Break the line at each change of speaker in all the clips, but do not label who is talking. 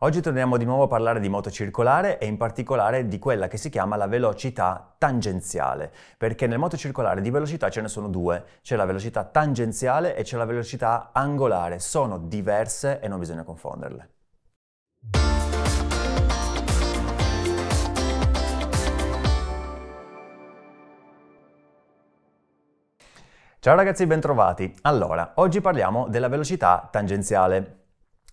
Oggi torniamo di nuovo a parlare di moto circolare e in particolare di quella che si chiama la velocità tangenziale, perché nel moto circolare di velocità ce ne sono due, c'è la velocità tangenziale e c'è la velocità angolare, sono diverse e non bisogna confonderle. Ciao ragazzi, bentrovati. Allora, oggi parliamo della velocità tangenziale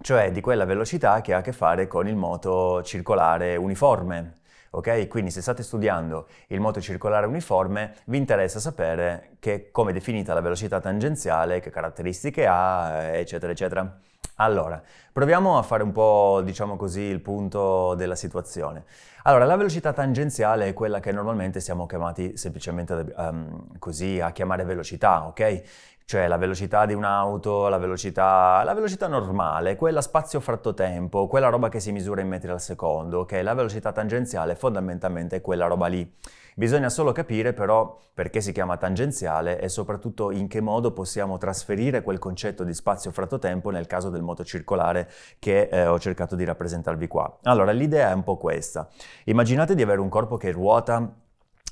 cioè di quella velocità che ha a che fare con il moto circolare uniforme. Ok? Quindi se state studiando il moto circolare uniforme vi interessa sapere che, come è definita la velocità tangenziale, che caratteristiche ha, eccetera, eccetera. Allora, proviamo a fare un po', diciamo così, il punto della situazione. Allora, la velocità tangenziale è quella che normalmente siamo chiamati semplicemente um, così a chiamare velocità, ok? cioè la velocità di un'auto, la velocità, la velocità normale, quella spazio-fratto-tempo, quella roba che si misura in metri al secondo, ok? La velocità tangenziale fondamentalmente è quella roba lì. Bisogna solo capire però perché si chiama tangenziale e soprattutto in che modo possiamo trasferire quel concetto di spazio-fratto-tempo nel caso del moto circolare che eh, ho cercato di rappresentarvi qua. Allora, l'idea è un po' questa. Immaginate di avere un corpo che ruota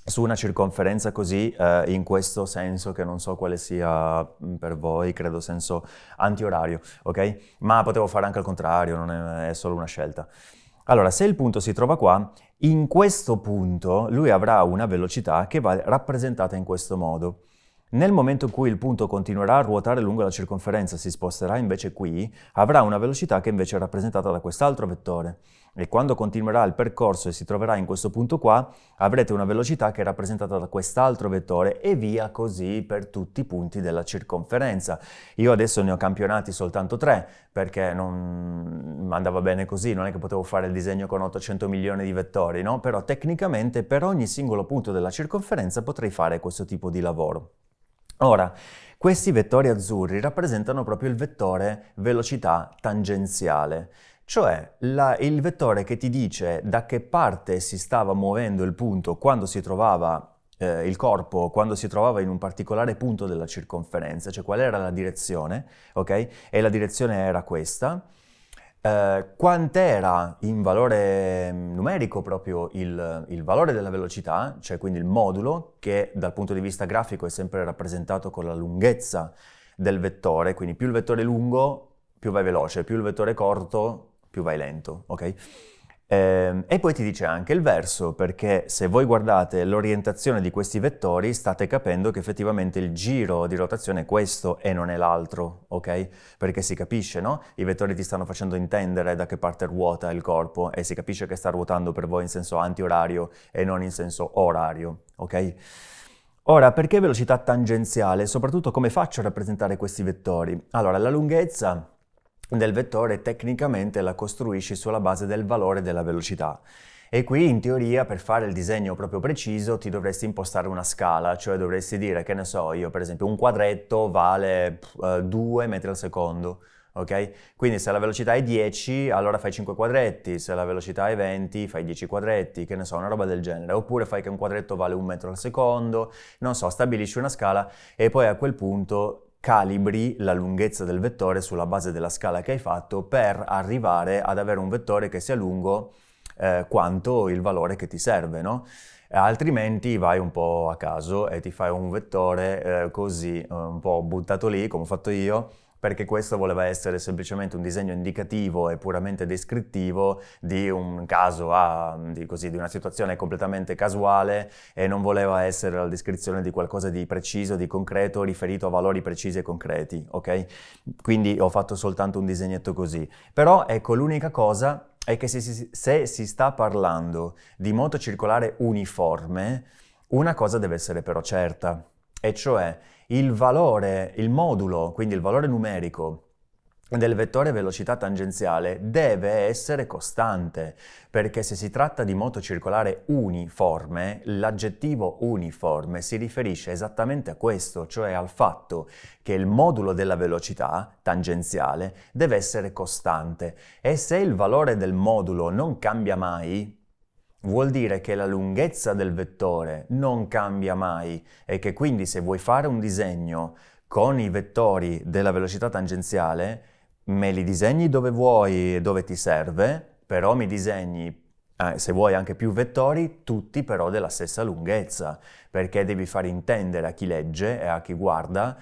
su una circonferenza così, eh, in questo senso che non so quale sia mm, per voi, credo senso anti-orario, ok? Ma potevo fare anche al contrario, non è, è solo una scelta. Allora, se il punto si trova qua, in questo punto lui avrà una velocità che va rappresentata in questo modo. Nel momento in cui il punto continuerà a ruotare lungo la circonferenza, si sposterà invece qui, avrà una velocità che invece è rappresentata da quest'altro vettore e quando continuerà il percorso e si troverà in questo punto qua, avrete una velocità che è rappresentata da quest'altro vettore e via così per tutti i punti della circonferenza. Io adesso ne ho campionati soltanto tre perché non andava bene così, non è che potevo fare il disegno con 800 milioni di vettori, no? Però tecnicamente per ogni singolo punto della circonferenza potrei fare questo tipo di lavoro. Ora, questi vettori azzurri rappresentano proprio il vettore velocità tangenziale cioè la, il vettore che ti dice da che parte si stava muovendo il punto quando si trovava eh, il corpo, quando si trovava in un particolare punto della circonferenza, cioè qual era la direzione, ok? E la direzione era questa. Eh, quant'era in valore mm, numerico proprio il, il valore della velocità, cioè quindi il modulo, che dal punto di vista grafico è sempre rappresentato con la lunghezza del vettore, quindi più il vettore è lungo, più vai veloce, più il vettore è corto, più vai lento, ok? Ehm, e poi ti dice anche il verso, perché se voi guardate l'orientazione di questi vettori state capendo che effettivamente il giro di rotazione è questo e non è l'altro, ok? Perché si capisce, no? I vettori ti stanno facendo intendere da che parte ruota il corpo e si capisce che sta ruotando per voi in senso antiorario e non in senso orario, ok? Ora, perché velocità tangenziale? Soprattutto come faccio a rappresentare questi vettori? Allora, la lunghezza del vettore tecnicamente la costruisci sulla base del valore della velocità. E qui in teoria per fare il disegno proprio preciso ti dovresti impostare una scala, cioè dovresti dire che ne so io per esempio un quadretto vale uh, eh, 2 metri al secondo. ok? Quindi se la velocità è 10, allora fai 5 quadretti, se la velocità è 20, fai 10 quadretti, che ne so, una roba del genere. Oppure fai che un quadretto vale 1 metro al secondo, non so, stabilisci una scala e poi a quel punto calibri la lunghezza del vettore sulla base della scala che hai fatto per arrivare ad avere un vettore che sia lungo eh, quanto il valore che ti serve, no? altrimenti vai un po' a caso e ti fai un vettore eh, così eh, un po' buttato lì come ho fatto io perché questo voleva essere semplicemente un disegno indicativo e puramente descrittivo di un caso, a, di, così, di una situazione completamente casuale e non voleva essere la descrizione di qualcosa di preciso, di concreto, riferito a valori precisi e concreti, ok? Quindi ho fatto soltanto un disegnetto così. Però ecco, l'unica cosa è che se se si sta parlando di moto circolare uniforme, una cosa deve essere però certa, e cioè il valore, il modulo, quindi il valore numerico del vettore velocità tangenziale deve essere costante, perché se si tratta di moto circolare uniforme, l'aggettivo uniforme si riferisce esattamente a questo, cioè al fatto che il modulo della velocità tangenziale deve essere costante e se il valore del modulo non cambia mai, Vuol dire che la lunghezza del vettore non cambia mai e che quindi se vuoi fare un disegno con i vettori della velocità tangenziale, me li disegni dove vuoi e dove ti serve, però mi disegni eh, se vuoi anche più vettori, tutti però della stessa lunghezza, perché devi far intendere a chi legge e a chi guarda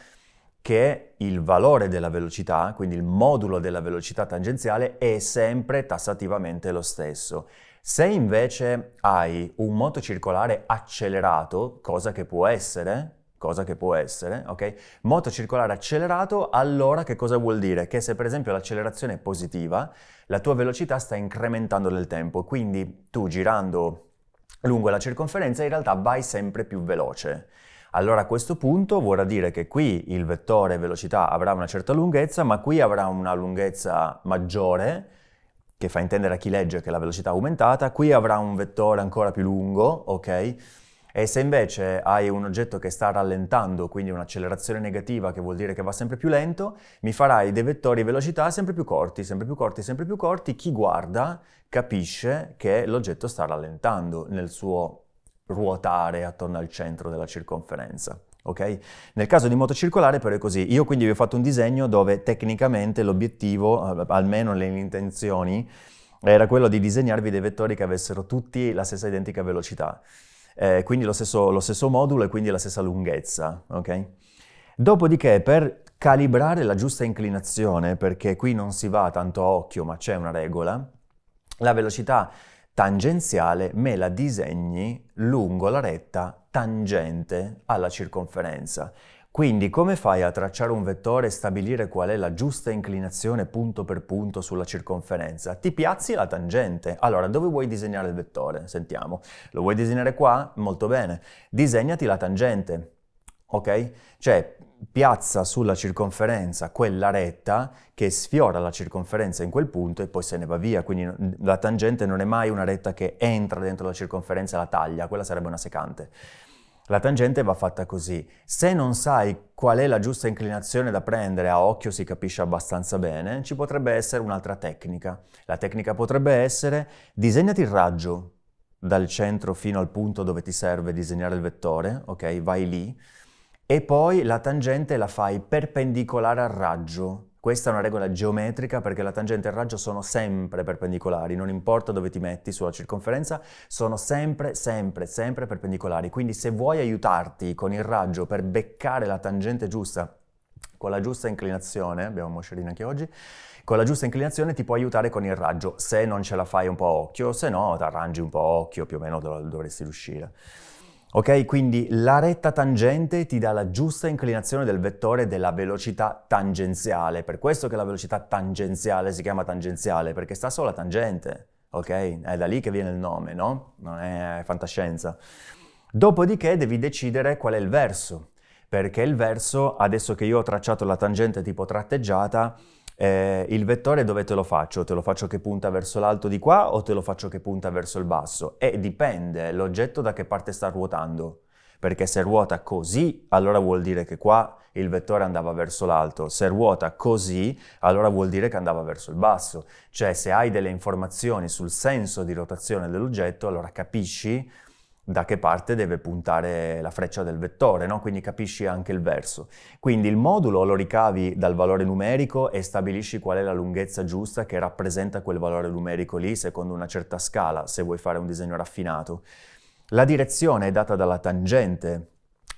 che il valore della velocità, quindi il modulo della velocità tangenziale, è sempre tassativamente lo stesso. Se invece hai un moto circolare accelerato, cosa che può essere, cosa che può essere, ok? Moto circolare accelerato, allora che cosa vuol dire? Che se per esempio l'accelerazione è positiva, la tua velocità sta incrementando nel tempo, quindi tu girando lungo la circonferenza in realtà vai sempre più veloce. Allora a questo punto vorrà dire che qui il vettore velocità avrà una certa lunghezza, ma qui avrà una lunghezza maggiore, che fa intendere a chi legge che la velocità è aumentata, qui avrà un vettore ancora più lungo, ok? E se invece hai un oggetto che sta rallentando, quindi un'accelerazione negativa che vuol dire che va sempre più lento, mi farai dei vettori velocità sempre più corti, sempre più corti, sempre più corti. Chi guarda capisce che l'oggetto sta rallentando nel suo ruotare attorno al centro della circonferenza. Okay? Nel caso di moto circolare però è così, io quindi vi ho fatto un disegno dove tecnicamente l'obiettivo, eh, almeno le intenzioni, era quello di disegnarvi dei vettori che avessero tutti la stessa identica velocità, eh, quindi lo stesso, lo stesso, modulo e quindi la stessa lunghezza. Okay? Dopodiché per calibrare la giusta inclinazione, perché qui non si va tanto a occhio ma c'è una regola, la velocità tangenziale me la disegni lungo la retta tangente alla circonferenza. Quindi come fai a tracciare un vettore e stabilire qual è la giusta inclinazione punto per punto sulla circonferenza? Ti piazzi la tangente. Allora, dove vuoi disegnare il vettore? Sentiamo. Lo vuoi disegnare qua? Molto bene. Disegnati la tangente. Ok? Cioè, piazza sulla circonferenza quella retta che sfiora la circonferenza in quel punto e poi se ne va via, quindi la tangente non è mai una retta che entra dentro la circonferenza e la taglia, quella sarebbe una secante. La tangente va fatta così. Se non sai qual è la giusta inclinazione da prendere, a occhio si capisce abbastanza bene, ci potrebbe essere un'altra tecnica. La tecnica potrebbe essere disegnati il raggio dal centro fino al punto dove ti serve disegnare il vettore, ok? Vai lì e poi la tangente la fai perpendicolare al raggio. Questa è una regola geometrica perché la tangente e il raggio sono sempre perpendicolari, non importa dove ti metti sulla circonferenza, sono sempre, sempre, sempre perpendicolari. Quindi se vuoi aiutarti con il raggio per beccare la tangente giusta, con la giusta inclinazione, abbiamo moscerina anche oggi, con la giusta inclinazione ti può aiutare con il raggio, se non ce la fai un po' a occhio, se no ti arrangi un po' a occhio, più o meno dovresti riuscire. Ok, quindi la retta tangente ti dà la giusta inclinazione del vettore della velocità tangenziale, per questo che la velocità tangenziale si chiama tangenziale, perché sta sulla tangente, ok? È da lì che viene il nome, no? Non è fantascienza. Dopodiché devi decidere qual è il verso, perché il verso, adesso che io ho tracciato la tangente tipo tratteggiata, eh, il vettore dove te lo faccio? Te lo faccio che punta verso l'alto di qua o te lo faccio che punta verso il basso? E dipende l'oggetto da che parte sta ruotando. Perché se ruota così, allora vuol dire che qua il vettore andava verso l'alto. Se ruota così, allora vuol dire che andava verso il basso. Cioè, se hai delle informazioni sul senso di rotazione dell'oggetto, allora capisci da che parte deve puntare la freccia del vettore, no? quindi capisci anche il verso. Quindi il modulo lo ricavi dal valore numerico e stabilisci qual è la lunghezza giusta che rappresenta quel valore numerico lì secondo una certa scala, se vuoi fare un disegno raffinato. La direzione è data dalla tangente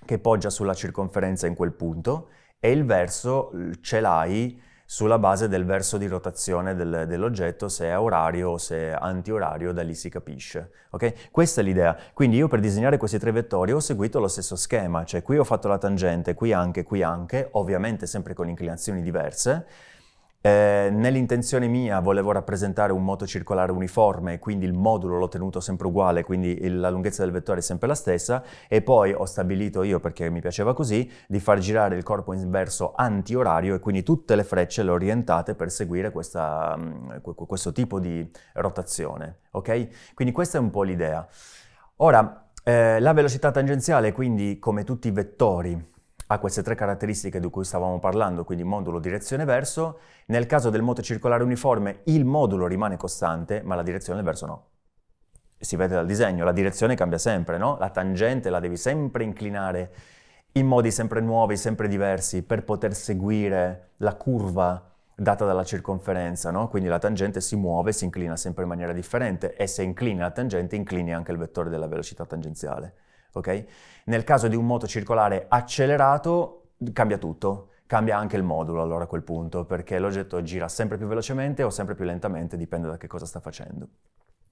che poggia sulla circonferenza in quel punto e il verso ce l'hai sulla base del verso di rotazione del, dell'oggetto, se è orario o se è antiorario, da lì si capisce. Okay? Questa è l'idea. Quindi io per disegnare questi tre vettori ho seguito lo stesso schema, cioè qui ho fatto la tangente, qui anche, qui anche, ovviamente sempre con inclinazioni diverse, eh, nell'intenzione mia volevo rappresentare un moto circolare uniforme, quindi il modulo l'ho tenuto sempre uguale, quindi il, la lunghezza del vettore è sempre la stessa e poi ho stabilito io, perché mi piaceva così, di far girare il corpo in verso anti-orario e quindi tutte le frecce le ho orientate per seguire questa, mm, questo tipo di rotazione, ok? Quindi questa è un po' l'idea. Ora, eh, la velocità tangenziale, quindi come tutti i vettori, ha queste tre caratteristiche di cui stavamo parlando, quindi modulo direzione verso, nel caso del moto circolare uniforme il modulo rimane costante, ma la direzione verso no. Si vede dal disegno, la direzione cambia sempre, no? La tangente la devi sempre inclinare in modi sempre nuovi, sempre diversi, per poter seguire la curva data dalla circonferenza, no? Quindi la tangente si muove, si inclina sempre in maniera differente e se inclina la tangente inclini anche il vettore della velocità tangenziale ok? Nel caso di un moto circolare accelerato cambia tutto, cambia anche il modulo allora a quel punto, perché l'oggetto gira sempre più velocemente o sempre più lentamente, dipende da che cosa sta facendo.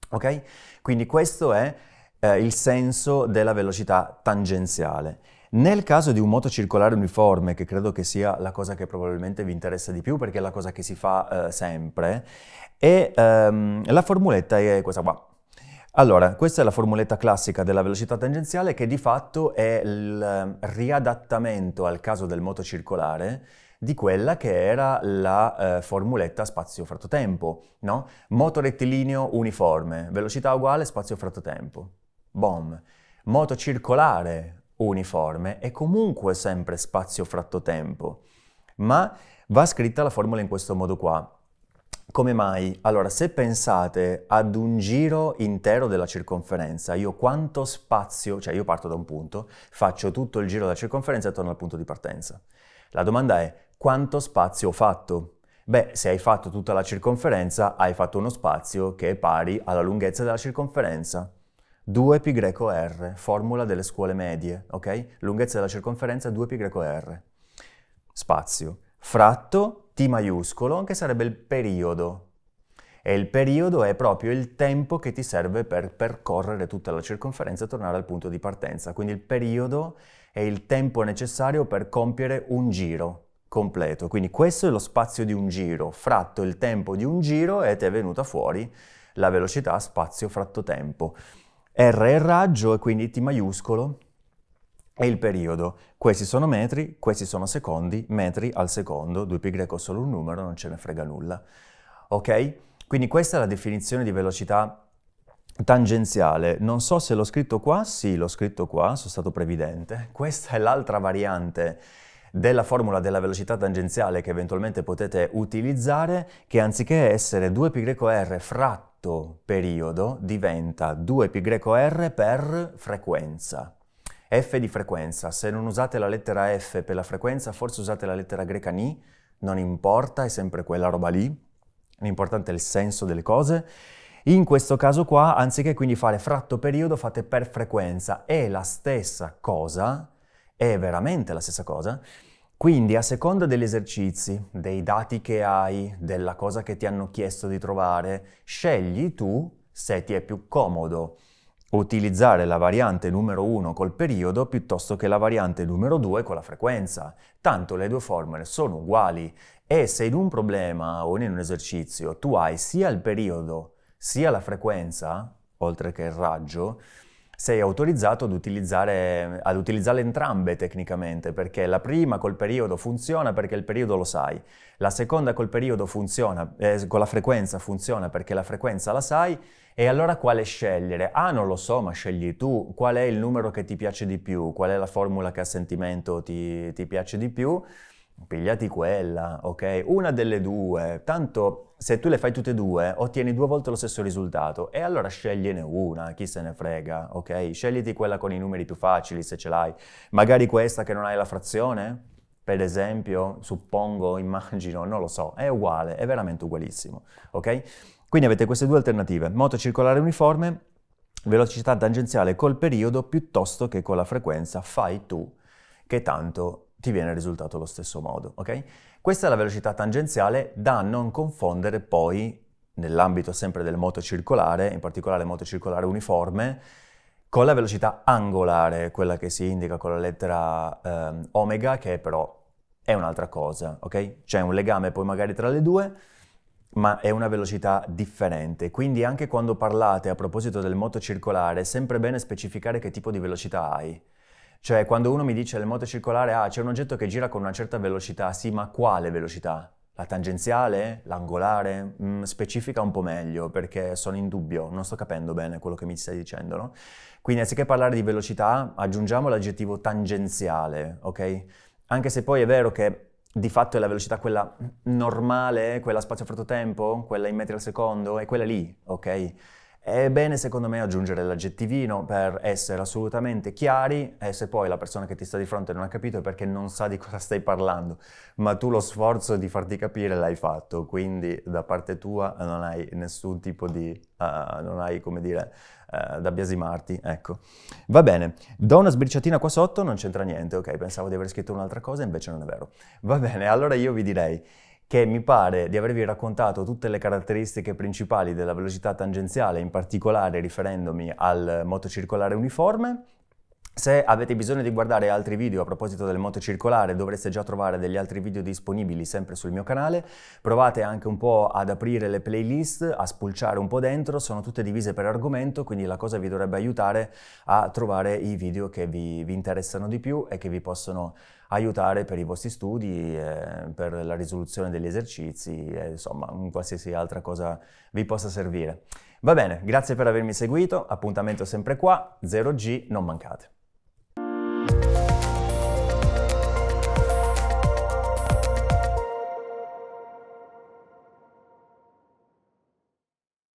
Ok? Quindi questo è eh, il senso della velocità tangenziale. Nel caso di un moto circolare uniforme, che credo che sia la cosa che probabilmente vi interessa di più, perché è la cosa che si fa eh, sempre, e, ehm, la formuletta è questa qua. Allora, questa è la formuletta classica della velocità tangenziale che di fatto è il ehm, riadattamento al caso del moto circolare di quella che era la eh, formuletta spazio-fratto-tempo, no? Moto rettilineo uniforme, velocità uguale, spazio-fratto-tempo. Bom. Moto circolare uniforme è comunque sempre spazio-fratto-tempo, ma va scritta la formula in questo modo qua. Come mai? Allora, se pensate ad un giro intero della circonferenza, io quanto spazio, cioè io parto da un punto, faccio tutto il giro della circonferenza e torno al punto di partenza. La domanda è quanto spazio ho fatto? Beh, se hai fatto tutta la circonferenza, hai fatto uno spazio che è pari alla lunghezza della circonferenza. 2πr, formula delle scuole medie, ok? Lunghezza della circonferenza 2πr. Spazio. Fratto T maiuscolo, che sarebbe il periodo. E il periodo è proprio il tempo che ti serve per percorrere tutta la circonferenza e tornare al punto di partenza. Quindi il periodo è il tempo necessario per compiere un giro completo. Quindi questo è lo spazio di un giro, fratto il tempo di un giro e ti è venuta fuori la velocità spazio fratto tempo. R è il raggio e quindi T maiuscolo e il periodo. Questi sono metri, questi sono secondi, metri al secondo, 2π è solo un numero, non ce ne frega nulla. Ok? Quindi questa è la definizione di velocità tangenziale. Non so se l'ho scritto qua, sì, l'ho scritto qua, sono stato previdente. Questa è l'altra variante della formula della velocità tangenziale che eventualmente potete utilizzare, che anziché essere 2πr fratto periodo, diventa 2πr per frequenza. F di frequenza. Se non usate la lettera F per la frequenza, forse usate la lettera greca ni, non importa, è sempre quella roba lì. L'importante è il senso delle cose. In questo caso qua, anziché quindi fare fratto periodo, fate per frequenza. È la stessa cosa, è veramente la stessa cosa. Quindi a seconda degli esercizi, dei dati che hai, della cosa che ti hanno chiesto di trovare, scegli tu se ti è più comodo utilizzare la variante numero 1 col periodo piuttosto che la variante numero 2 con la frequenza. Tanto le due formule sono uguali e se in un problema o in un esercizio tu hai sia il periodo sia la frequenza, oltre che il raggio, sei autorizzato ad, utilizzare, ad utilizzarle entrambe tecnicamente, perché la prima col periodo funziona perché il periodo lo sai, la seconda col periodo funziona, eh, con la frequenza funziona perché la frequenza la sai, e allora quale scegliere? Ah, non lo so, ma scegli tu qual è il numero che ti piace di più, qual è la formula che a sentimento ti, ti piace di più pigliati quella, ok? Una delle due, tanto se tu le fai tutte e due ottieni due volte lo stesso risultato e allora scegliene una, chi se ne frega, ok? Scegliti quella con i numeri più facili se ce l'hai, magari questa che non hai la frazione, per esempio, suppongo, immagino, non lo so, è uguale, è veramente ugualissimo, ok? Quindi avete queste due alternative, moto circolare uniforme, velocità tangenziale col periodo piuttosto che con la frequenza fai tu, che tanto ti viene il risultato allo stesso modo, ok? Questa è la velocità tangenziale da non confondere poi nell'ambito sempre del moto circolare, in particolare moto circolare uniforme, con la velocità angolare, quella che si indica con la lettera ehm, omega, che però è un'altra cosa, ok? C'è un legame poi magari tra le due, ma è una velocità differente. Quindi anche quando parlate a proposito del moto circolare, è sempre bene specificare che tipo di velocità hai. Cioè, quando uno mi dice nel moto circolare, ah, c'è un oggetto che gira con una certa velocità, sì, ma quale velocità? La tangenziale? L'angolare? Mm, specifica un po' meglio perché sono in dubbio, non sto capendo bene quello che mi stai dicendo, no? Quindi anziché parlare di velocità, aggiungiamo l'aggettivo tangenziale, ok? Anche se poi è vero che di fatto è la velocità quella normale, quella spazio-fratto-tempo, quella in metri al secondo, è quella lì, ok? È bene secondo me aggiungere l'aggettivino per essere assolutamente chiari e eh, se poi la persona che ti sta di fronte non ha capito è perché non sa di cosa stai parlando, ma tu lo sforzo di farti capire l'hai fatto, quindi da parte tua non hai nessun tipo di, uh, non hai come dire, uh, da biasimarti, ecco. Va bene, do una sbriciatina qua sotto, non c'entra niente, ok, pensavo di aver scritto un'altra cosa, invece non è vero. Va bene, allora io vi direi che mi pare di avervi raccontato tutte le caratteristiche principali della velocità tangenziale, in particolare riferendomi al moto circolare uniforme. Se avete bisogno di guardare altri video a proposito del moto circolare dovreste già trovare degli altri video disponibili sempre sul mio canale, provate anche un po' ad aprire le playlist, a spulciare un po' dentro, sono tutte divise per argomento quindi la cosa vi dovrebbe aiutare a trovare i video che vi, vi interessano di più e che vi possono aiutare per i vostri studi, eh, per la risoluzione degli esercizi, eh, insomma qualsiasi altra cosa vi possa servire. Va bene, grazie per avermi seguito, appuntamento sempre qua, 0G non mancate.